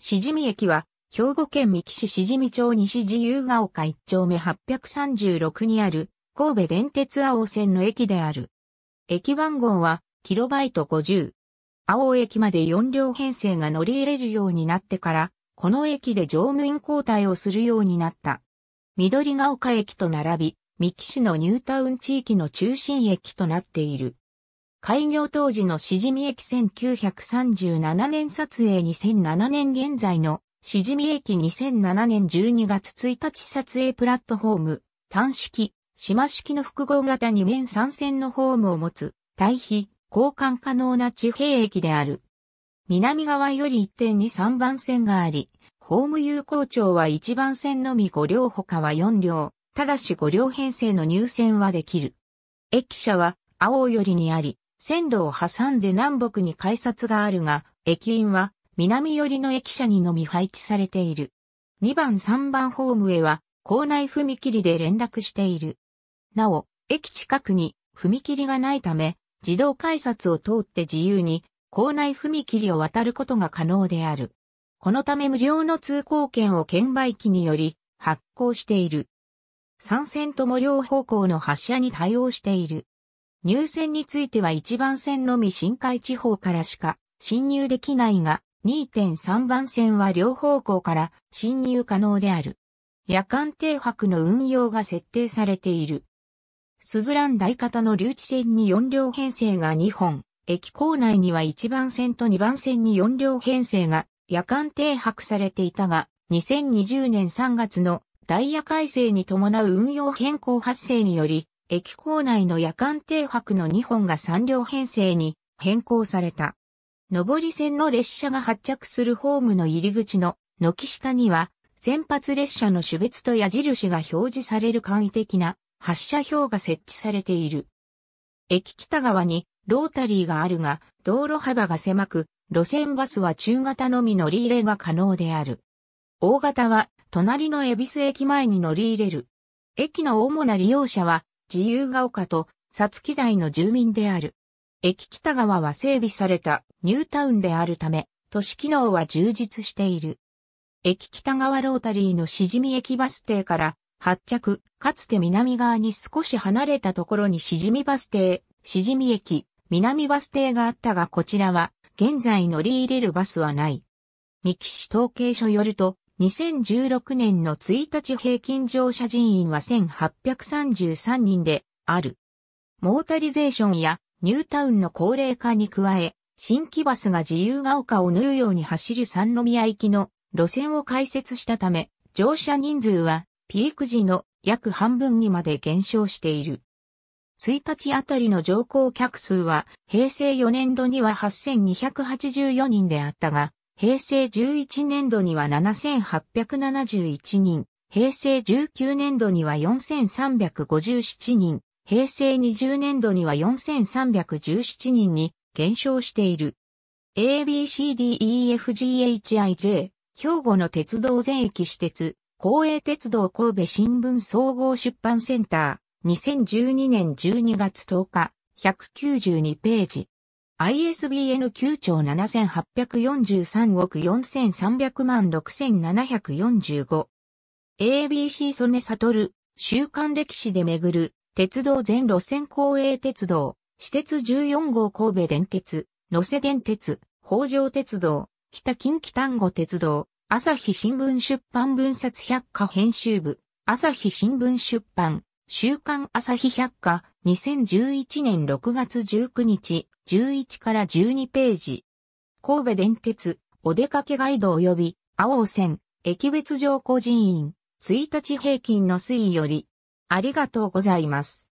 しじみ駅は、兵庫県三木市しじみ町西自由が丘1丁目836にある、神戸電鉄青線の駅である。駅番号は、キロバイト50。青駅まで4両編成が乗り入れるようになってから、この駅で乗務員交代をするようになった。緑が丘駅と並び、三木市のニュータウン地域の中心駅となっている。開業当時のしじみ駅1937年撮影2007年現在のしじみ駅2007年12月1日撮影プラットフォーム、単式、島式の複合型2面3線のホームを持つ、対比、交換可能な地平駅である。南側より1.2 3番線があり、ホーム有効庁は1番線のみ5両他は4両、ただし5両編成の入線はできる。駅舎は、青よりにあり、線路を挟んで南北に改札があるが、駅員は南寄りの駅舎にのみ配置されている。2番3番ホームへは校内踏切で連絡している。なお、駅近くに踏切がないため、自動改札を通って自由に校内踏切を渡ることが可能である。このため無料の通行券を券売機により発行している。3線とも両方向の発車に対応している。入線については1番線のみ深海地方からしか侵入できないが、2.3番線は両方向から侵入可能である。夜間停泊の運用が設定されている。スズラン台型の留置線に4両編成が2本、駅構内には1番線と2番線に4両編成が夜間停泊されていたが、2020年3月のダイヤ改正に伴う運用変更発生により、駅構内の夜間停泊の2本が3両編成に変更された。上り線の列車が発着するホームの入り口の軒下には、先発列車の種別と矢印が表示される簡易的な発車表が設置されている。駅北側にロータリーがあるが、道路幅が狭く、路線バスは中型のみ乗り入れが可能である。大型は隣の恵比寿駅前に乗り入れる。駅の主な利用者は自由が丘と、さつき台の住民である。駅北側は整備されたニュータウンであるため、都市機能は充実している。駅北側ロータリーのしじみ駅バス停から発着、かつて南側に少し離れたところにしじみバス停、しじみ駅、南バス停があったがこちらは現在乗り入れるバスはない。三木市統計所よると、2016年の1日平均乗車人員は1833人である。モータリゼーションやニュータウンの高齢化に加え、新規バスが自由が丘を縫うように走る三宮行きの路線を開設したため、乗車人数はピーク時の約半分にまで減少している。1日あたりの乗降客数は平成4年度には8284人であったが、平成11年度には7871人、平成19年度には4357人、平成20年度には4317人に減少している。ABCDEFGHIJ、兵庫の鉄道全駅私鉄、公営鉄道神戸新聞総合出版センター、2012年12月10日、192ページ。ISBN 9兆7843億4300万6745。ABC 曽根悟、週刊歴史で巡る、鉄道全路線公営鉄道、私鉄14号神戸電鉄、野瀬電鉄、北条鉄道、北近畿丹後鉄道、朝日新聞出版分冊百科編集部、朝日新聞出版、週刊朝日百科、2011年6月19日、11から12ページ。神戸電鉄、お出かけガイド及び、青尾線、駅別乗個人員、1日平均の推移より、ありがとうございます。